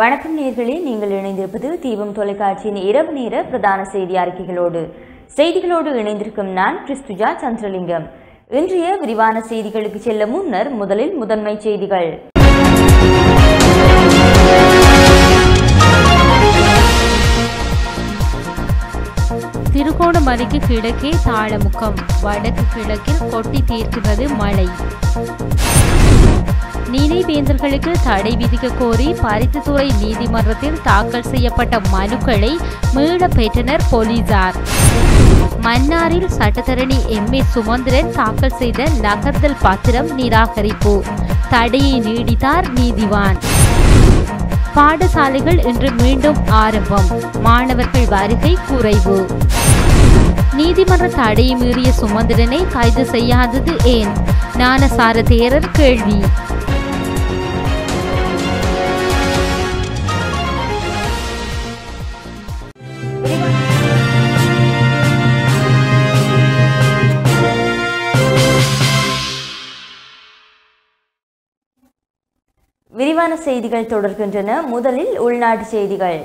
வணக்கம் நேர்களே நீங்கள் இணைந்திருப்பது தீபம் தொலைக்காட்சியின் இரவு நேர பிரதான செய்தி அறிக்கைகளோடு செய்திகளோடு இணைந்திருக்கும் நான் கிறிஸ்துஜா சந்திரலிங்கம் இன்றைய விரிவான செய்திகளுக்கு செல்ல முன்னர் முதலில் முதன்மை செய்திகள் திருகோணமலைக்கு கிழக்கே தாழமுகம் வடக்கு கிழக்கில் கொட்டி தீர்க்கிறது மழை நினைவேந்தர்களுக்கு தடை விதிக்க கோரி பருத்தித்துறை நீதிமன்றத்தில் தாக்கல் செய்யப்பட்ட மனுக்களை மீட பெற்றனர் போலீசார் மன்னாரில் சட்டத்தரணி எம் ஏ சுமந்திரன் தாக்கல் செய்த நகர்தல் பத்திரம் நிராகரிப்பு தடையை நீடித்தார் நீதிவான் பாடசாலைகள் இன்று மீண்டும் ஆரம்பம் மாணவர்கள் வருகை குறைவு நீதிமன்ற தடையை மீறிய சுமந்திரனை கைது செய்யாதது ஏன் ஞானசார தேரர் கேள்வி விரிவான செய்திகள் தொடர்கின்றன முதலில் உள்நாட்டு செய்திகள்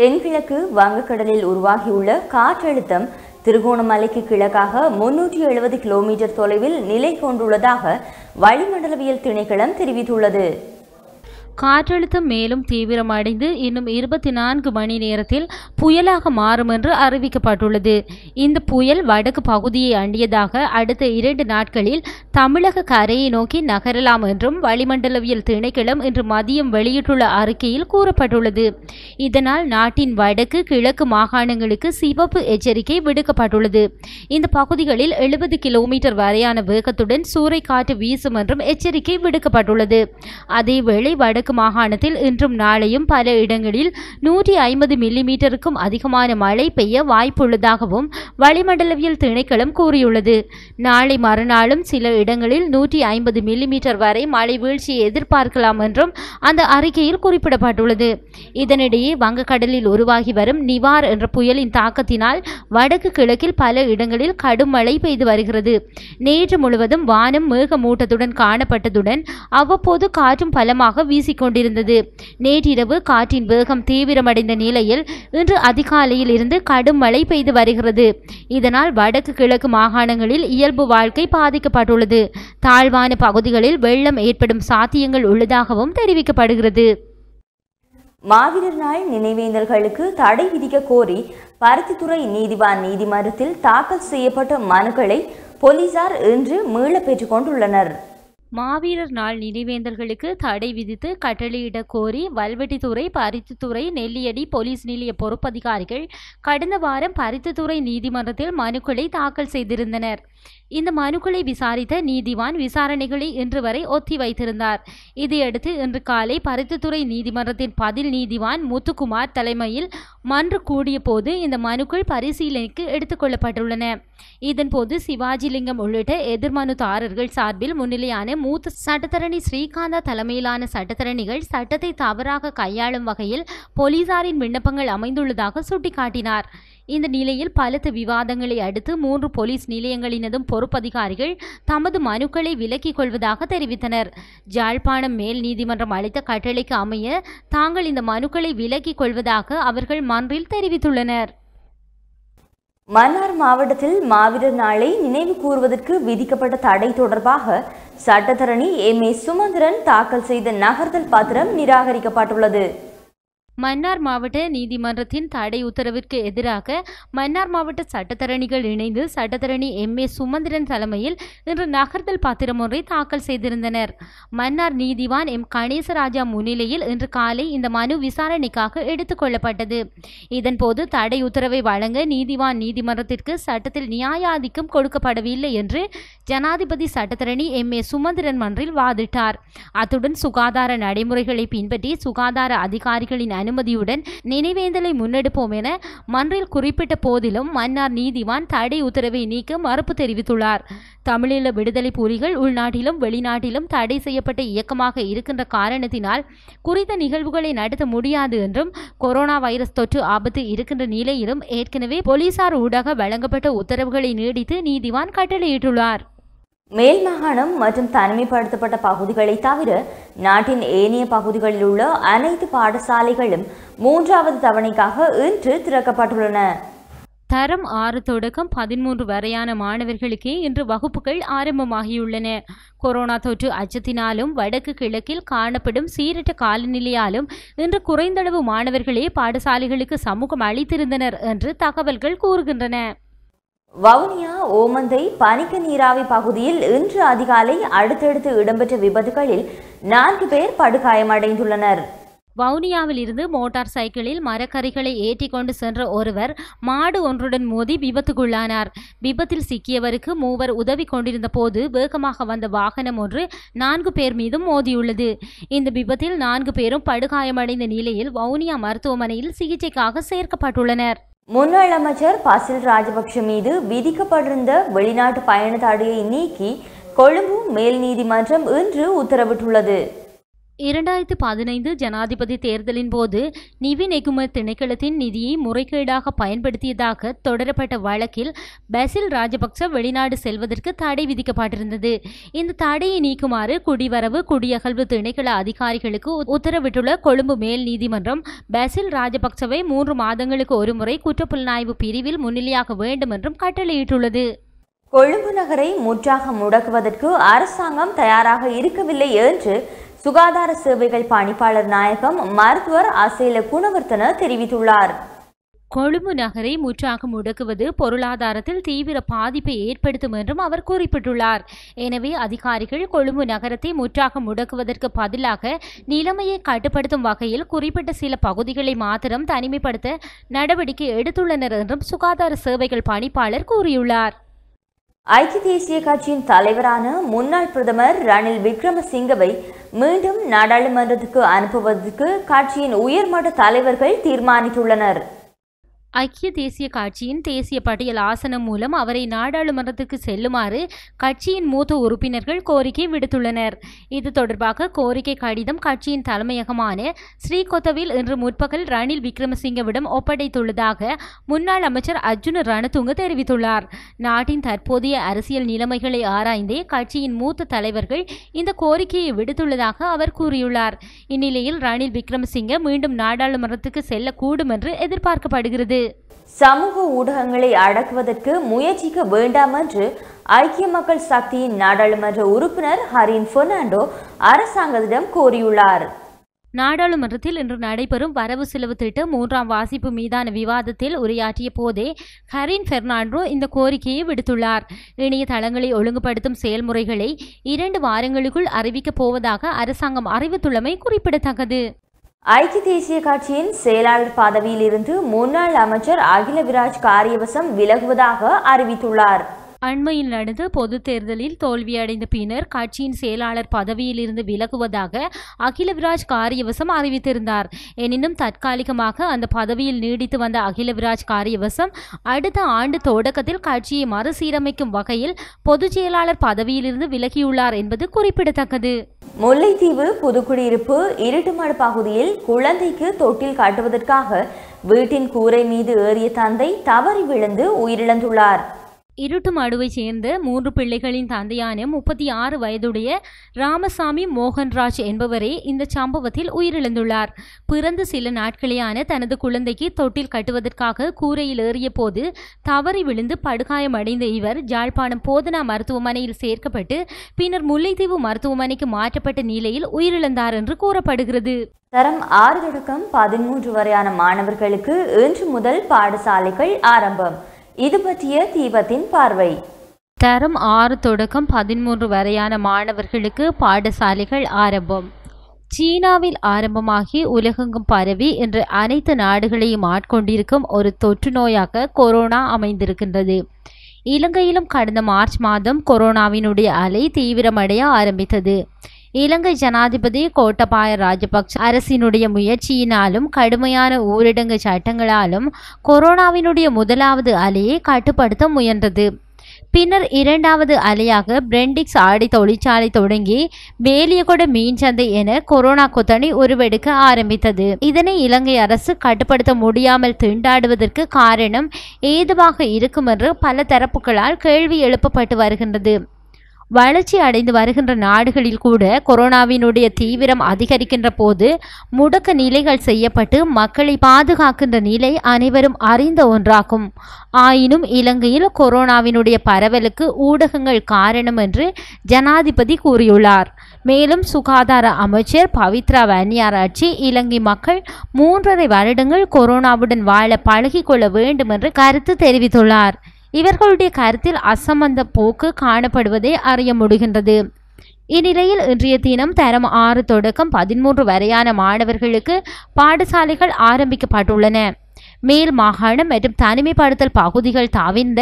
தென்கிழக்கு வங்கக்கடலில் உருவாகியுள்ள காற்றழுத்தம் திருகோணமலைக்கு கிழக்காக முன்னூற்றி எழுபது கிலோமீட்டர் தொலைவில் நிலை கொண்டுள்ளதாக வளிமண்டலவியல் திணைக்களம் தெரிவித்துள்ளது காற்றழுத்தம் மேலும் தீவிரமடைந்து இன்னும் இருபத்தி நான்கு மணி நேரத்தில் புயலாக மாறும் என்று அறிவிக்கப்பட்டுள்ளது இந்த புயல் வடக்கு பகுதியை அண்டியதாக அடுத்த இரண்டு நாட்களில் தமிழக கரையை நோக்கி நகரலாம் என்றும் வளிமண்டலவியல் திணைக்களம் இன்று மதியம் வெளியிட்டுள்ள அறிக்கையில் கூறப்பட்டுள்ளது இதனால் நாட்டின் வடக்கு கிழக்கு மாகாணங்களுக்கு சிவப்பு எச்சரிக்கை விடுக்கப்பட்டுள்ளது இந்த பகுதிகளில் எழுபது கிலோமீட்டர் வரையான வேகத்துடன் சூறைக்காற்று வீசும் என்றும் எச்சரிக்கை விடுக்கப்பட்டுள்ளது அதேவேளை வடக்கு கிழக்கு மாகாணத்தில் இன்றும் நாளையும் பல இடங்களில் நூற்றி ஐம்பது மில்லிமீட்டருக்கும் அதிகமான மழை பெய்ய வாய்ப்புள்ளதாகவும் வளிமண்டலவியல் திணைக்களம் கூறியுள்ளது நாளை மறுநாளும் சில இடங்களில் நூற்றி ஐம்பது மில்லிமீட்டர் வரை மழை வீழ்ச்சியை எதிர்பார்க்கலாம் என்றும் அந்த அறிக்கையில் குறிப்பிடப்பட்டுள்ளது இதனிடையே வங்கக்கடலில் உருவாகி வரும் நிவார் என்ற புயலின் தாக்கத்தினால் வடக்கு கிழக்கில் பல இடங்களில் கடும் மழை பெய்து வருகிறது நேற்று முழுவதும் வானம் மேகமூட்டத்துடன் காணப்பட்டதுடன் அவ்வப்போது காற்றும் பலமாக வீசி கொண்டிருந்தது நேற்றிரவு காற்றின் வேகம் தீவிரமடைந்த நிலையில் இன்று அதிகாலையில் இருந்து கடும் மழை பெய்து வருகிறது இதனால் வடக்கு கிழக்கு மாகாணங்களில் இயல்பு வாழ்க்கை பாதிக்கப்பட்டுள்ளது தாழ்வான பகுதிகளில் வெள்ளம் ஏற்படும் சாத்தியங்கள் உள்ளதாகவும் தெரிவிக்கப்படுகிறது மாவீரர் நாள் நினைவேந்தர்களுக்கு தடை விதிக்க கோரி பருத்தித்துறை நீதிவான் நீதிமன்றத்தில் தாக்கல் செய்யப்பட்ட மனுக்களை போலீசார் இன்று மீள பெற்றுக் கொண்டுள்ளனர் மாவீரர் நாள் நினைவேந்தல்களுக்கு தடை விதித்து கட்டளையிட கோரி வல்வெட்டித்துறை பருத்தித்துறை நெல்லியடி போலீஸ் நிலைய பொறுப்பதிகாரிகள் கடந்த வாரம் பருத்தித்துறை நீதிமன்றத்தில் மனுக்களை தாக்கல் செய்திருந்தனர் இந்த மனுக்களை விசாரித்த நீதிவான் விசாரணைகளை இன்று வரை ஒத்தி வைத்திருந்தார் இதையடுத்து இன்று காலை பருத்தித்துறை நீதிமன்றத்தின் பதில் நீதிவான் முத்துக்குமார் தலைமையில் மன்று கூடிய போது இந்த மனுக்கள் பரிசீலனைக்கு எடுத்துக்கொள்ளப்பட்டுள்ளன இதன்போது சிவாஜிலிங்கம் உள்ளிட்ட எதிர்மனுதாரர்கள் சார்பில் முன்னிலையான மூத்த சட்டத்தரணி ஸ்ரீகாந்தா தலைமையிலான சட்டத்தரணிகள் சட்டத்தை தவறாக கையாளும் வகையில் போலீசாரின் விண்ணப்பங்கள் அமைந்துள்ளதாக சுட்டிக்காட்டினார் இந்த நிலையில் பலத்த விவாதங்களை அடுத்து மூன்று போலீஸ் நிலையங்களினதும் பொறுப்பதிகாரிகள் தமது மனுக்களை விலக்கிக் கொள்வதாக தெரிவித்தனர் ஜாழ்ப்பாணம் மேல் நீதிமன்றம் அளித்த கட்டளைக்கு அமைய தாங்கள் இந்த மனுக்களை விலக்கிக் கொள்வதாக அவர்கள் மன்றில் தெரிவித்துள்ளனர் மன்னார் மாவட்டத்தில் மாவீரர் நாளை நினைவு கூறுவதற்கு விதிக்கப்பட்ட தடை தொடர்பாக சட்டத்தரணி எம் ஏ சுமந்திரன் தாக்கல் செய்த நகர்தல் பத்திரம் நிராகரிக்கப்பட்டுள்ளது மன்னார் மாவட்ட நீதிமன்றத்தின் தடை உத்தரவிற்கு எதிராக மன்னார் மாவட்ட சட்டத்தரணிகள் இணைந்து சட்டத்தரணி எம் ஏ சுமந்திரன் தலைமையில் இன்று நகர்தல் பாத்திரம் ஒன்றை தாக்கல் செய்திருந்தனர் மன்னார் நீதிவான் எம் கணேசராஜா முன்னிலையில் இன்று காலை இந்த மனு விசாரணைக்காக எடுத்துக்கொள்ளப்பட்டது இதன்போது தடை உத்தரவை வழங்க நீதிவான் நீதிமன்றத்திற்கு சட்டத்தில் நியாயாதிக்கம் கொடுக்கப்படவில்லை என்று ஜனாதிபதி சட்டத்தரணி எம் ஏ சுமந்திரன் மன்றில் வாதிட்டார் அத்துடன் சுகாதார நடைமுறைகளை பின்பற்றி சுகாதார அதிகாரிகளின் அனுமதியுடன் நினைவேந்தலை முன்னெடுப்போம் என மன்றில் குறிப்பிட்ட போதிலும் மன்னார் நீதிவான் தடை உத்தரவை நீக்க மறுப்பு தெரிவித்துள்ளார் தமிழீழ விடுதலை புலிகள் உள்நாட்டிலும் வெளிநாட்டிலும் தடை செய்யப்பட்ட இயக்கமாக இருக்கின்ற காரணத்தினால் குறித்த நிகழ்வுகளை நடத்த முடியாது என்றும் கொரோனா வைரஸ் தொற்று ஆபத்து இருக்கின்ற நிலையிலும் ஏற்கனவே போலீசார் ஊடாக வழங்கப்பட்ட உத்தரவுகளை நீடித்து நீதிவான் கட்டளையிட்டுள்ளார் மேல் மாகாணம் மற்றும் தனிமைப்படுத்தப்பட்ட பகுதிகளை தவிர நாட்டின் ஏனைய பகுதிகளில் உள்ள அனைத்து பாடசாலைகளும் மூன்றாவது தவணைக்காக இன்று திறக்கப்பட்டுள்ளன தரம் ஆறு தொடக்கம் பதிமூன்று வரையான மாணவர்களுக்கே இன்று வகுப்புகள் ஆரம்பமாகியுள்ளன கொரோனா தொற்று அச்சத்தினாலும் வடக்கு கிழக்கில் காணப்படும் சீரற்ற காலநிலையாலும் இன்று குறைந்தளவு மாணவர்களே பாடசாலைகளுக்கு சமூகம் அளித்திருந்தனர் என்று தகவல்கள் கூறுகின்றன வவுனியா ஓமந்தை பனிக்க நீராவி பகுதியில் இன்று அதிகாலை அடுத்தடுத்து இடம்பெற்ற விபத்துகளில் நான்கு பேர் படுகாயமடைந்துள்ளனர் வவுனியாவில் இருந்து மோட்டார் சைக்கிளில் மரக்கறிகளை ஏற்றி கொண்டு சென்ற ஒருவர் மாடு ஒன்றுடன் மோதி விபத்துக்குள்ளானார் விபத்தில் சிக்கியவருக்கு மூவர் உதவி கொண்டிருந்த போது வேகமாக வந்த வாகனம் ஒன்று நான்கு பேர் மீதும் மோதியுள்ளது இந்த விபத்தில் நான்கு பேரும் படுகாயமடைந்த நிலையில் வவுனியா மருத்துவமனையில் சிகிச்சைக்காக சேர்க்கப்பட்டுள்ளனர் முன்னாள் அமைச்சர் பாசில் ராஜபக்ஷ மீது விதிக்கப்பட்டிருந்த வெளிநாட்டு பயண தடையை நீக்கி கொழும்பு மேல் நீதிமன்றம் இன்று உத்தரவிட்டுள்ளது இரண்டாயிரத்து பதினைந்து ஜனாதிபதி தேர்தலின் போது நிவி நெகுமர் திணைக்களத்தின் நிதியை முறைகேடாக பயன்படுத்தியதாக தொடரப்பட்ட வழக்கில் பசில் ராஜபக்ச வெளிநாடு செல்வதற்கு தடை விதிக்கப்பட்டிருந்தது இந்த தடையை நீக்குமாறு குடிவரவு குடியகழ்வு திணைக்கள அதிகாரிகளுக்கு உத்தரவிட்டுள்ள கொழும்பு மேல் நீதிமன்றம் பசில் ராஜபக்சவை மூன்று மாதங்களுக்கு ஒருமுறை குற்றப்புலனாய்வு பிரிவில் முன்னிலையாக வேண்டும் என்றும் கட்டளையிட்டுள்ளது கொழும்பு நகரை முற்றாக முடக்குவதற்கு அரசாங்கம் தயாராக இருக்கவில்லை என்று சுகாதார சேவைகள் பணிப்பாளர் நாயகம் மருத்துவர் அசேல குணவர்த்தன தெரிவித்துள்ளார் கொழும்பு நகரை முற்றாக முடக்குவது பொருளாதாரத்தில் தீவிர பாதிப்பை ஏற்படுத்தும் என்றும் அவர் குறிப்பிட்டுள்ளார் எனவே அதிகாரிகள் கொழும்பு நகரத்தை முற்றாக முடக்குவதற்கு பதிலாக நிலைமையை கட்டுப்படுத்தும் வகையில் குறிப்பிட்ட சில பகுதிகளை மாத்திரம் தனிமைப்படுத்த நடவடிக்கை எடுத்துள்ளனர் என்றும் சுகாதார சேவைகள் பணிப்பாளர் கூறியுள்ளார் ஐக்கிய தேசிய கட்சியின் தலைவரான முன்னாள் பிரதமர் ரணில் விக்ரமசிங்கவை மீண்டும் நாடாளுமன்றத்துக்கு அனுப்புவதற்கு கட்சியின் உயர்மட்ட தலைவர்கள் தீர்மானித்துள்ளனர் ஐக்கிய தேசிய கட்சியின் தேசிய பட்டியல் ஆசனம் மூலம் அவரை நாடாளுமன்றத்துக்கு செல்லுமாறு கட்சியின் மூத்த உறுப்பினர்கள் கோரிக்கை விடுத்துள்ளனர் இது தொடர்பாக கோரிக்கை கடிதம் கட்சியின் தலைமையகமான ஸ்ரீகொத்தவில் இன்று முற்பகல் ரணில் விக்ரமசிங்கவிடம் ஒப்படைத்துள்ளதாக முன்னாள் அமைச்சர் அர்ஜுன் ரணதுங்க தெரிவித்துள்ளார் நாட்டின் தற்போதைய அரசியல் நிலைமைகளை ஆராய்ந்தே கட்சியின் மூத்த தலைவர்கள் இந்த கோரிக்கையை விடுத்துள்ளதாக அவர் கூறியுள்ளார் இந்நிலையில் ரணில் விக்ரமசிங்க மீண்டும் நாடாளுமன்றத்துக்கு செல்லக்கூடும் என்று எதிர்பார்க்கப்படுகிறது சமூக ஊடகங்களை அடக்குவதற்கு முயற்சிக்க வேண்டாம் என்று ஐக்கிய மக்கள் சக்தியின் நாடாளுமன்ற உறுப்பினர் ஹரின் பெர்னாண்டோ அரசாங்கத்திடம் கோரியுள்ளார் நாடாளுமன்றத்தில் இன்று நடைபெறும் வரவு செலவு திட்டம் மூன்றாம் வாசிப்பு மீதான விவாதத்தில் உரையாற்றிய போதே ஹரின் பெர்னாண்டோ இந்த கோரிக்கையை விடுத்துள்ளார் இணையதளங்களை ஒழுங்குபடுத்தும் செயல்முறைகளை இரண்டு வாரங்களுக்குள் அறிவிக்கப் போவதாக அரசாங்கம் அறிவித்துள்ளமை குறிப்பிடத்தக்கது ஐக்கிய தேசிய கட்சியின் செயலாளர் பதவியில் இருந்து முன்னாள் அமைச்சர் அகில விராஜ் காரியவசம் விலகுவதாக அறிவித்துள்ளார் அண்மையில் நடந்த பொது தேர்தலில் தோல்வியடைந்த பின்னர் கட்சியின் செயலாளர் பதவியில் இருந்து விலகுவதாக அகிலவிராஜ் காரியவசம் அறிவித்திருந்தார் எனினும் தற்காலிகமாக அந்த பதவியில் நீடித்து வந்த அகிலவிராஜ் காரியவசம் அடுத்த ஆண்டு தொடக்கத்தில் கட்சியை மறுசீரமைக்கும் வகையில் பொதுச் செயலாளர் பதவியிலிருந்து விலகியுள்ளார் என்பது குறிப்பிடத்தக்கது முல்லைத்தீவு புதுக்குடியிருப்பு இருட்டுமடு பகுதியில் குழந்தைக்கு தொட்டில் காட்டுவதற்காக வீட்டின் கூரை மீது ஏறிய தந்தை தவறி விழுந்து உயிரிழந்துள்ளார் இருட்டு மடுவை சேர்ந்த மூன்று பிள்ளைகளின் தந்தையான முப்பத்தி ஆறு வயதுடைய ராமசாமி மோகன்ராஜ் என்பவரே இந்த சம்பவத்தில் உயிரிழந்துள்ளார் பிறந்து சில நாட்களேயான தனது குழந்தைக்கு தொட்டில் கட்டுவதற்காக கூரையில் ஏறிய போது தவறி விழுந்து படுகாயமடைந்த இவர் ஜாழ்ப்பாணம் போதனா மருத்துவமனையில் சேர்க்கப்பட்டு பின்னர் முல்லைத்தீவு மருத்துவமனைக்கு மாற்றப்பட்ட நிலையில் உயிரிழந்தார் என்று கூறப்படுகிறது தரம் ஆறு தொடக்கம் பதிமூன்று வரையான மாணவர்களுக்கு இன்று முதல் பாடசாலைகள் ஆரம்பம் இது பற்றிய தீபத்தின் பார்வை தரம் ஆறு தொடக்கம் பதிமூன்று வரையான மாணவர்களுக்கு பாடசாலைகள் ஆரம்பம் சீனாவில் ஆரம்பமாகி உலகெங்கும் பரவி இன்று அனைத்து நாடுகளையும் ஆட்கொண்டிருக்கும் ஒரு தொற்று நோயாக கொரோனா அமைந்திருக்கின்றது இலங்கையிலும் கடந்த மார்ச் மாதம் கொரோனாவினுடைய அலை தீவிரமடைய ஆரம்பித்தது இலங்கை ஜனாதிபதி கோட்டபாய ராஜபக்ஷ அரசினுடைய முயற்சியினாலும் கடுமையான ஊரடங்கு சட்டங்களாலும் கொரோனாவினுடைய முதலாவது அலையை கட்டுப்படுத்த முயன்றது பின்னர் இரண்டாவது அலையாக பிரெண்டிக்ஸ் ஆடி தொழிற்சாலை தொடங்கி வேலியகொட மீன் சந்தை என கொரோனா கொத்தணி உருவெடுக்க ஆரம்பித்தது இதனை இலங்கை அரசு கட்டுப்படுத்த முடியாமல் திண்டாடுவதற்கு காரணம் ஏதுவாக இருக்கும் என்று பல தரப்புகளால் கேள்வி எழுப்பப்பட்டு வருகின்றது வளர்ச்சி அடைந்து வருகின்ற நாடுகளில் கூட கொரோனாவினுடைய தீவிரம் அதிகரிக்கின்ற போது முடக்க நிலைகள் செய்யப்பட்டு மக்களை பாதுகாக்கின்ற நிலை அனைவரும் அறிந்த ஒன்றாகும் ஆயினும் இலங்கையில் கொரோனாவினுடைய பரவலுக்கு ஊடகங்கள் காரணம் என்று ஜனாதிபதி கூறியுள்ளார் மேலும் சுகாதார அமைச்சர் பவித்ரா வன்னியாராட்சி இலங்கை மக்கள் மூன்றரை வருடங்கள் கொரோனாவுடன் வாழ பழகிக்கொள்ள வேண்டும் என்று கருத்து தெரிவித்துள்ளார் இவர்களுடைய கருத்தில் அசம்பந்த போக்கு காணப்படுவதை அறிய முடிகின்றது இந்நிலையில் இன்றைய தினம் தரம் ஆறு தொடக்கம் பதிமூன்று வரையான மாணவர்களுக்கு பாடசாலைகள் ஆரம்பிக்கப்பட்டுள்ளன மேல் மாகாணம் மற்றும் தனிமைப்படுத்தல் பகுதிகள் தவிர்ந்த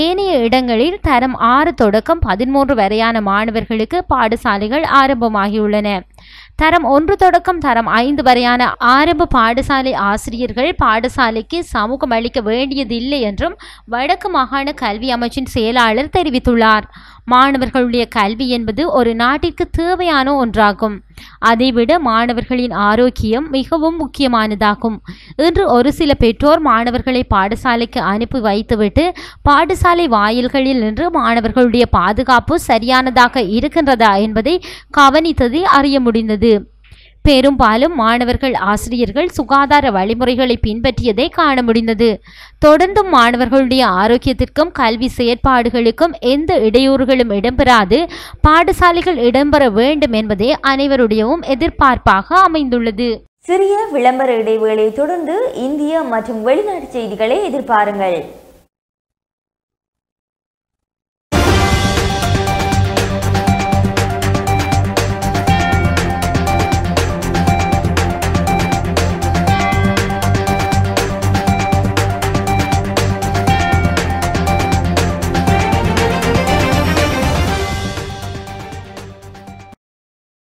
ஏனைய இடங்களில் தரம் ஆறு தொடக்கம் பதிமூன்று வரையான மாணவர்களுக்கு பாடசாலைகள் ஆரம்பமாகியுள்ளன தரம் ஒன்று தொடக்கம் தரம் ஐந்து வரையான ஆரம்ப பாடசாலை ஆசிரியர்கள் பாடசாலைக்கு சமூகம் அளிக்க வேண்டியதில்லை என்றும் வடக்கு மாகாண கல்வி அமைச்சின் செயலாளர் தெரிவித்துள்ளார் மாணவர்களுடைய கல்வி என்பது ஒரு நாட்டிற்கு தேவையான ஒன்றாகும் அதைவிட மாணவர்களின் ஆரோக்கியம் மிகவும் முக்கியமானதாகும் இன்று ஒரு சில பெற்றோர் மாணவர்களை பாடசாலைக்கு அனுப்பி வைத்துவிட்டு பாடசாலை வாயில்களில் நின்று மாணவர்களுடைய பாதுகாப்பு சரியானதாக இருக்கின்றதா என்பதை கவனித்ததை அறிய முடிந்தது பெரும்பாலும் மாணவர்கள் ஆசிரியர்கள் சுகாதார வழிமுறைகளை பின்பற்றியதை காண முடிந்தது தொடர்ந்தும் மாணவர்களுடைய ஆரோக்கியத்திற்கும் கல்வி செயற்பாடுகளுக்கும் எந்த இடையூறுகளும் இடம்பெறாது பாடசாலைகள் இடம்பெற வேண்டும் என்பதே அனைவருடையவும் எதிர்பார்ப்பாக அமைந்துள்ளது சிறிய விளம்பர இடைவேளை தொடர்ந்து இந்திய மற்றும் வெளிநாட்டு செய்திகளை எதிர்பாருங்கள்